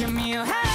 give me a hand.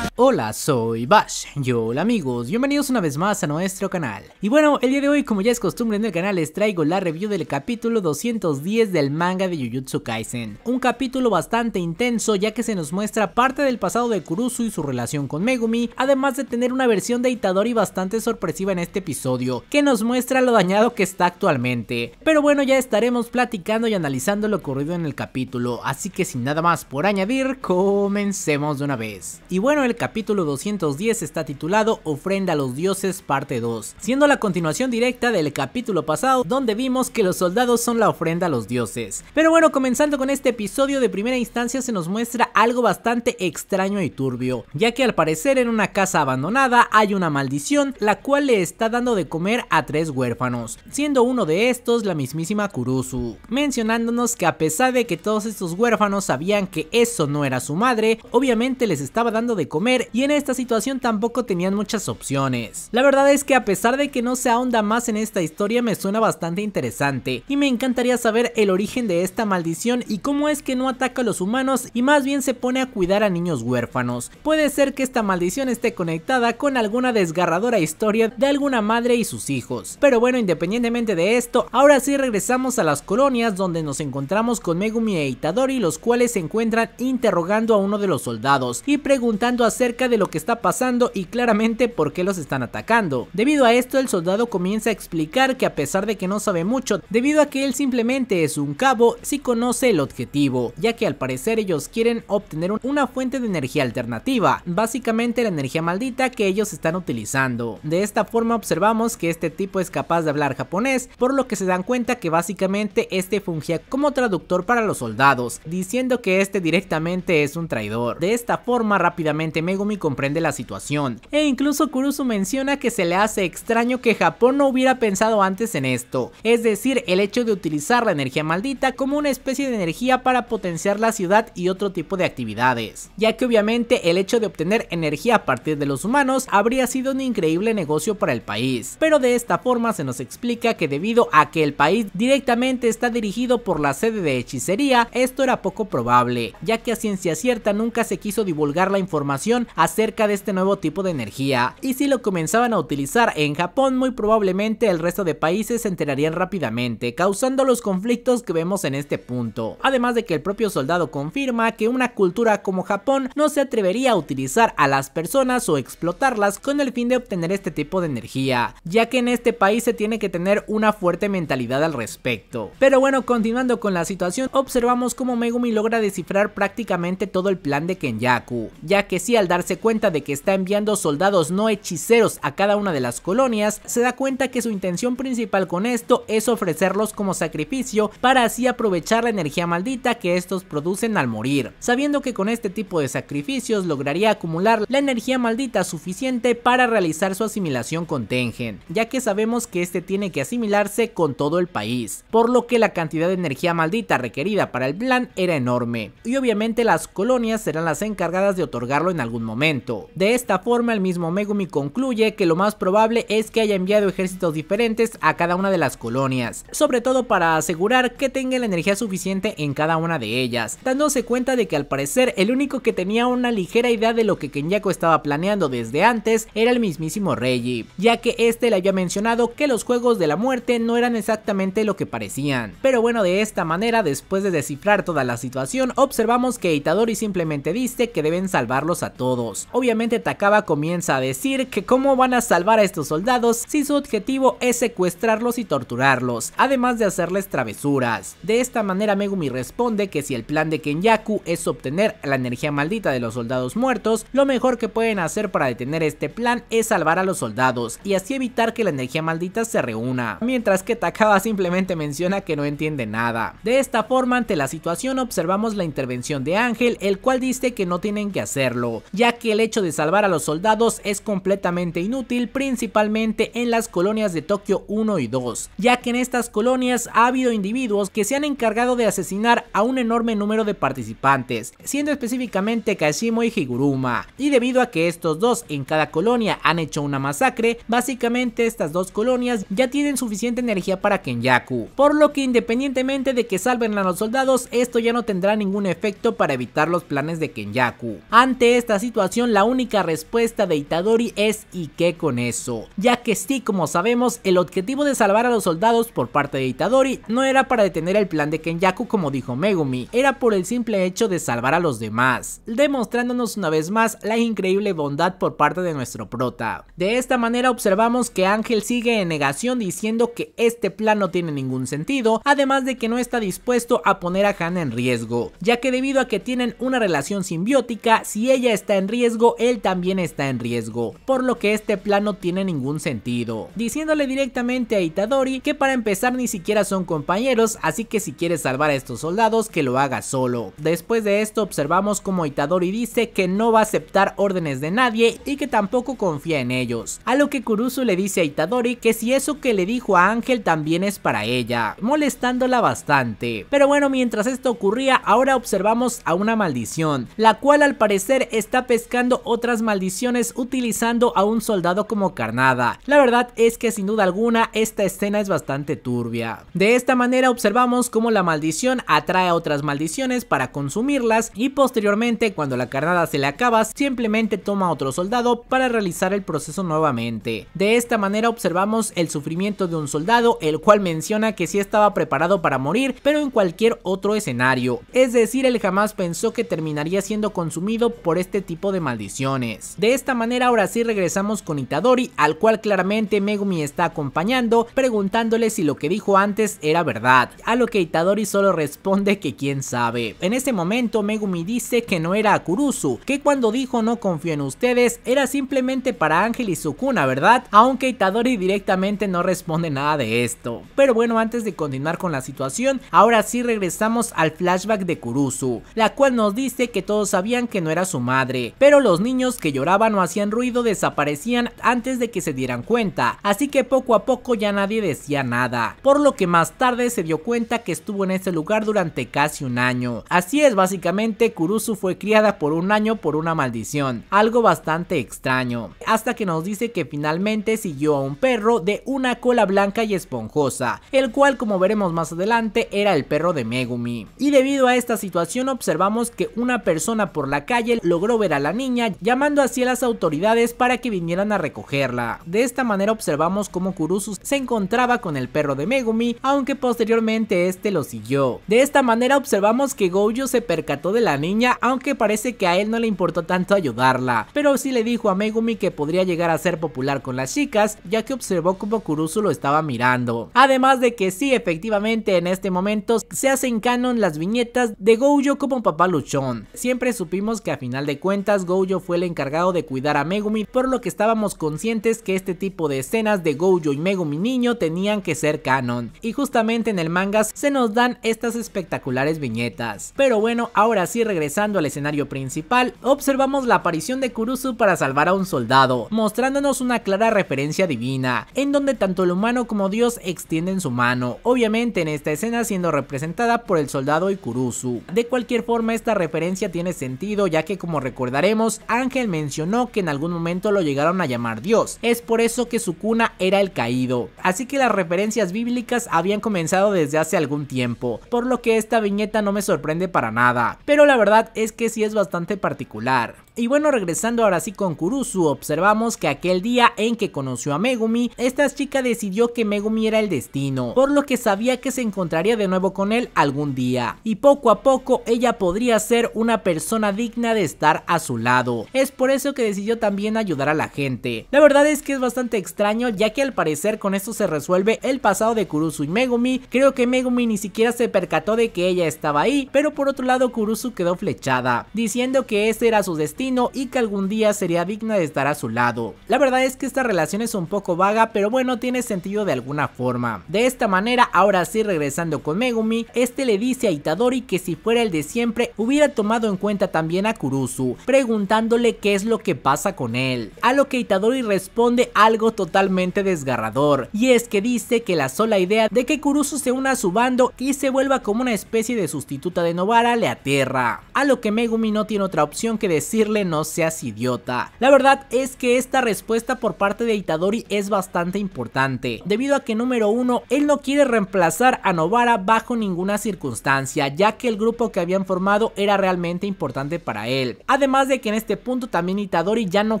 Hola, soy Bash. Y hola amigos, bienvenidos una vez más a nuestro canal. Y bueno, el día de hoy, como ya es costumbre en el canal, les traigo la review del capítulo 210 del manga de Jujutsu Kaisen. Un capítulo bastante intenso ya que se nos muestra parte del pasado de Kurusu y su relación con Megumi, además de tener una versión de Itadori bastante sorpresiva en este episodio, que nos muestra lo dañado que está actualmente. Pero bueno, ya estaremos platicando y analizando lo ocurrido en el capítulo, así que sin nada más por añadir, comencemos de una vez. Y bueno, el capítulo capítulo 210 está titulado Ofrenda a los dioses parte 2, siendo la continuación directa del capítulo pasado donde vimos que los soldados son la ofrenda a los dioses. Pero bueno, comenzando con este episodio de primera instancia se nos muestra algo bastante extraño y turbio, ya que al parecer en una casa abandonada hay una maldición la cual le está dando de comer a tres huérfanos, siendo uno de estos la mismísima Kurusu, mencionándonos que a pesar de que todos estos huérfanos sabían que eso no era su madre, obviamente les estaba dando de comer y en esta situación tampoco tenían muchas opciones. La verdad es que a pesar de que no se ahonda más en esta historia me suena bastante interesante y me encantaría saber el origen de esta maldición y cómo es que no ataca a los humanos y más bien se pone a cuidar a niños huérfanos. Puede ser que esta maldición esté conectada con alguna desgarradora historia de alguna madre y sus hijos. Pero bueno, independientemente de esto, ahora sí regresamos a las colonias donde nos encontramos con Megumi e Itadori, los cuales se encuentran interrogando a uno de los soldados y preguntando acerca de lo que está pasando y claramente por qué los están atacando. Debido a esto, el soldado comienza a explicar que a pesar de que no sabe mucho, debido a que él simplemente es un cabo, sí conoce el objetivo, ya que al parecer ellos quieren obtener una fuente de energía alternativa, básicamente la energía maldita que ellos están utilizando. De esta forma observamos que este tipo es capaz de hablar japonés, por lo que se dan cuenta que básicamente este fungía como traductor para los soldados, diciendo que este directamente es un traidor. De esta forma rápidamente Megumi comprende la situación, e incluso Kurusu menciona que se le hace extraño que Japón no hubiera pensado antes en esto, es decir, el hecho de utilizar la energía maldita como una especie de energía para potenciar la ciudad y otro tipo de actividades, ya que obviamente el hecho de obtener energía a partir de los humanos habría sido un increíble negocio para el país, pero de esta forma se nos explica que debido a que el país directamente está dirigido por la sede de hechicería, esto era poco probable, ya que a ciencia cierta nunca se quiso divulgar la información acerca de este nuevo tipo de energía, y si lo comenzaban a utilizar en Japón muy probablemente el resto de países se enterarían rápidamente, causando los conflictos que vemos en este punto, además de que el propio soldado confirma que una cultura como Japón no se atrevería a utilizar a las personas o explotarlas con el fin de obtener este tipo de energía, ya que en este país se tiene que tener una fuerte mentalidad al respecto. Pero bueno, continuando con la situación, observamos cómo Megumi logra descifrar prácticamente todo el plan de Kenyaku, ya que sí al darse cuenta de que está enviando soldados no hechiceros a cada una de las colonias, se da cuenta que su intención principal con esto es ofrecerlos como sacrificio para así aprovechar la energía maldita que estos producen al morir, sabiendo que con este tipo de sacrificios lograría acumular la energía maldita suficiente para realizar su asimilación con Tengen, ya que sabemos que este tiene que asimilarse con todo el país, por lo que la cantidad de energía maldita requerida para el plan era enorme, y obviamente las colonias serán las encargadas de otorgarlo en algún momento. De esta forma el mismo Megumi concluye que lo más probable es que haya enviado ejércitos diferentes a cada una de las colonias, sobre todo para asegurar que tenga la energía suficiente en cada una de ellas, dándose cuenta de que al parecer el único que tenía una ligera idea de lo que Kenyaku estaba planeando desde antes era el mismísimo Reggie, ya que este le había mencionado que los juegos de la muerte no eran exactamente lo que parecían. Pero bueno, de esta manera, después de descifrar toda la situación, observamos que Itadori simplemente dice que deben salvarlos a todos. Obviamente Takaba comienza a decir que cómo van a salvar a estos soldados si su objetivo es secuestrarlos y torturarlos, además de hacerles travesuras. De esta manera Megumi responde que si el plan de Kenyaku es tener la energía maldita de los soldados muertos, lo mejor que pueden hacer para detener este plan es salvar a los soldados y así evitar que la energía maldita se reúna, mientras que Takaba simplemente menciona que no entiende nada. De esta forma ante la situación observamos la intervención de Ángel, el cual dice que no tienen que hacerlo, ya que el hecho de salvar a los soldados es completamente inútil principalmente en las colonias de Tokio 1 y 2, ya que en estas colonias ha habido individuos que se han encargado de asesinar a un enorme número de participantes siendo específicamente Kashimo y Higuruma. Y debido a que estos dos en cada colonia han hecho una masacre, básicamente estas dos colonias ya tienen suficiente energía para Kenyaku. Por lo que independientemente de que salven a los soldados, esto ya no tendrá ningún efecto para evitar los planes de Kenyaku. Ante esta situación, la única respuesta de Itadori es ¿y qué con eso? Ya que sí, como sabemos, el objetivo de salvar a los soldados por parte de Itadori no era para detener el plan de Kenyaku como dijo Megumi, era por el simple hecho de salvar a los demás, demostrándonos una vez más la increíble bondad por parte de nuestro prota. De esta manera observamos que Ángel sigue en negación diciendo que este plan no tiene ningún sentido, además de que no está dispuesto a poner a Han en riesgo, ya que debido a que tienen una relación simbiótica, si ella está en riesgo, él también está en riesgo, por lo que este plan no tiene ningún sentido. Diciéndole directamente a Itadori que para empezar ni siquiera son compañeros, así que si quiere salvar a estos soldados que lo haga solo. Después de esto observamos como Itadori dice que no va a aceptar órdenes de nadie y que tampoco confía en ellos. A lo que Kurusu le dice a Itadori que si eso que le dijo a Ángel también es para ella, molestándola bastante. Pero bueno, mientras esto ocurría, ahora observamos a una maldición, la cual al parecer está pescando otras maldiciones utilizando a un soldado como carnada. La verdad es que sin duda alguna esta escena es bastante turbia. De esta manera observamos cómo la maldición atrae a otras maldiciones para consumirla y posteriormente cuando la carnada se le acaba simplemente toma otro soldado para realizar el proceso nuevamente. De esta manera observamos el sufrimiento de un soldado el cual menciona que sí estaba preparado para morir pero en cualquier otro escenario, es decir él jamás pensó que terminaría siendo consumido por este tipo de maldiciones. De esta manera ahora sí regresamos con Itadori al cual claramente Megumi está acompañando preguntándole si lo que dijo antes era verdad, a lo que Itadori solo responde que quién sabe. En ese momento Megumi dice que no era Kurusu que cuando dijo no confío en ustedes era simplemente para Ángel y Sukuna, ¿verdad? Aunque Itadori directamente no responde nada de esto. Pero bueno, antes de continuar con la situación, ahora sí regresamos al flashback de Kurusu, la cual nos dice que todos sabían que no era su madre, pero los niños que lloraban o hacían ruido desaparecían antes de que se dieran cuenta, así que poco a poco ya nadie decía nada, por lo que más tarde se dio cuenta que estuvo en ese lugar durante casi un año. Así es básicamente Curuzu Kurusu fue criada por un año por una maldición, algo bastante extraño, hasta que nos dice que finalmente siguió a un perro de una cola blanca y esponjosa, el cual como veremos más adelante era el perro de Megumi. Y debido a esta situación observamos que una persona por la calle logró ver a la niña llamando así a las autoridades para que vinieran a recogerla. De esta manera observamos cómo Kurusu se encontraba con el perro de Megumi, aunque posteriormente este lo siguió. De esta manera observamos que Gojo se percató de la niña, aunque parece que a él no le importó tanto ayudarla, pero sí le dijo a Megumi que podría llegar a ser popular con las chicas, ya que observó como Kurusu lo estaba mirando. Además de que sí, efectivamente en este momento se hacen canon las viñetas de Gojo como papá luchón. Siempre supimos que a final de cuentas Gojo fue el encargado de cuidar a Megumi, por lo que estábamos conscientes que este tipo de escenas de Gojo y Megumi niño tenían que ser canon. Y justamente en el manga se nos dan estas espectaculares viñetas. Pero bueno, ahora así regresando al escenario principal, observamos la aparición de Kurusu para salvar a un soldado, mostrándonos una clara referencia divina, en donde tanto el humano como Dios extienden su mano, obviamente en esta escena siendo representada por el soldado y Kurusu. De cualquier forma esta referencia tiene sentido ya que como recordaremos, Ángel mencionó que en algún momento lo llegaron a llamar Dios, es por eso que su cuna era el caído, así que las referencias bíblicas habían comenzado desde hace algún tiempo, por lo que esta viñeta no me sorprende para nada pero la verdad es que sí es bastante particular. Y bueno, regresando ahora sí con Kurusu, observamos que aquel día en que conoció a Megumi, esta chica decidió que Megumi era el destino, por lo que sabía que se encontraría de nuevo con él algún día. Y poco a poco ella podría ser una persona digna de estar a su lado. Es por eso que decidió también ayudar a la gente. La verdad es que es bastante extraño ya que al parecer con esto se resuelve el pasado de Kurusu y Megumi. Creo que Megumi ni siquiera se percató de que ella estaba ahí, pero por otro lado Kurusu quedó flechada, diciendo que ese era su destino y que algún día sería digna de estar a su lado. La verdad es que esta relación es un poco vaga, pero bueno, tiene sentido de alguna forma. De esta manera, ahora sí regresando con Megumi, este le dice a Itadori que si fuera el de siempre, hubiera tomado en cuenta también a Kurusu, preguntándole qué es lo que pasa con él. A lo que Itadori responde algo totalmente desgarrador, y es que dice que la sola idea de que Kurusu se una a su bando y se vuelva como una especie de sustituta de Novara le aterra. A lo que Megumi no tiene otra opción que decirle no seas idiota. La verdad es que esta respuesta por parte de Itadori es bastante importante, debido a que número uno, él no quiere reemplazar a Novara bajo ninguna circunstancia, ya que el grupo que habían formado era realmente importante para él. Además de que en este punto también Itadori ya no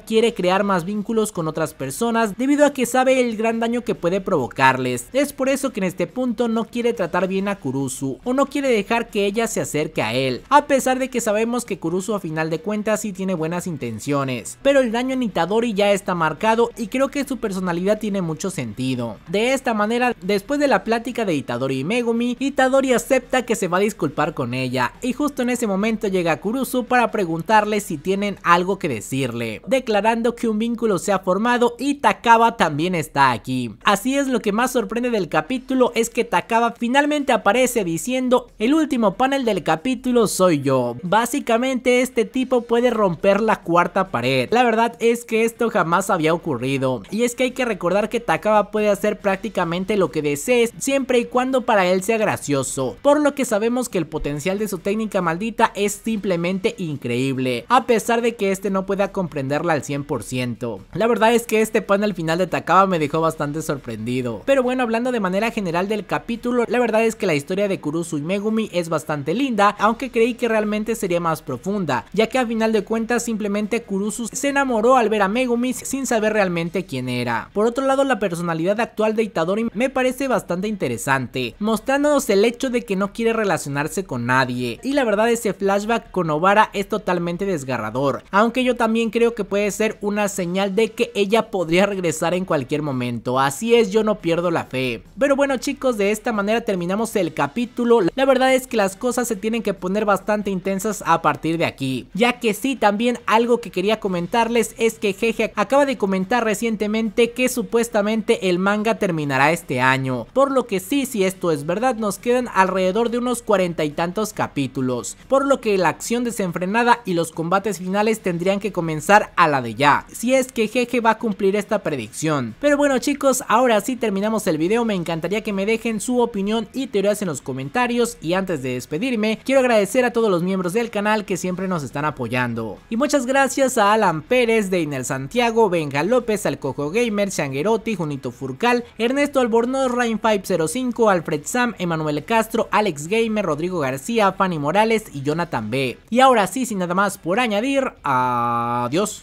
quiere crear más vínculos con otras personas, debido a que sabe el gran daño que puede provocarles. Es por eso que en este punto no quiere tratar bien a Kurusu, o no quiere dejar que ella se acerque a él, a pesar de que sabemos que Kurusu a final de cuentas sí tiene buenas intenciones, pero el daño en Itadori ya está marcado y creo que su personalidad tiene mucho sentido. De esta manera, después de la plática de Itadori y Megumi, Itadori acepta que se va a disculpar con ella y justo en ese momento llega Kurusu para preguntarle si tienen algo que decirle, declarando que un vínculo se ha formado y Takaba también está aquí. Así es lo que más sorprende del capítulo es que Takaba finalmente aparece diciendo el último panel del capítulo soy yo. Básicamente este tipo puede romper romper la cuarta pared. La verdad es que esto jamás había ocurrido. Y es que hay que recordar que Takaba puede hacer prácticamente lo que desees, siempre y cuando para él sea gracioso. Por lo que sabemos que el potencial de su técnica maldita es simplemente increíble, a pesar de que este no pueda comprenderla al 100%. La verdad es que este pan al final de Takaba me dejó bastante sorprendido. Pero bueno, hablando de manera general del capítulo, la verdad es que la historia de Kurusu y Megumi es bastante linda, aunque creí que realmente sería más profunda, ya que a final de cuentas simplemente Kurusu se enamoró al ver a Megumi sin saber realmente quién era. Por otro lado la personalidad actual de Itadori me parece bastante interesante, mostrándonos el hecho de que no quiere relacionarse con nadie y la verdad ese flashback con Obara es totalmente desgarrador, aunque yo también creo que puede ser una señal de que ella podría regresar en cualquier momento, así es yo no pierdo la fe. Pero bueno chicos de esta manera terminamos el capítulo, la verdad es que las cosas se tienen que poner bastante intensas a partir de aquí, ya que sí también también algo que quería comentarles es que Jeje acaba de comentar recientemente que supuestamente el manga terminará este año. Por lo que sí, si esto es verdad, nos quedan alrededor de unos cuarenta y tantos capítulos. Por lo que la acción desenfrenada y los combates finales tendrían que comenzar a la de ya. Si es que Jeje va a cumplir esta predicción. Pero bueno chicos, ahora sí terminamos el video. Me encantaría que me dejen su opinión y teorías en los comentarios. Y antes de despedirme, quiero agradecer a todos los miembros del canal que siempre nos están apoyando. Y muchas gracias a Alan Pérez, Deiner Santiago, Benja López, Alcojo Gamer, Shanguerotti, Junito Furcal, Ernesto Albornoz, Rain505, Alfred Sam, Emanuel Castro, Alex Gamer, Rodrigo García, Fanny Morales y Jonathan B. Y ahora sí, sin nada más por añadir, adiós.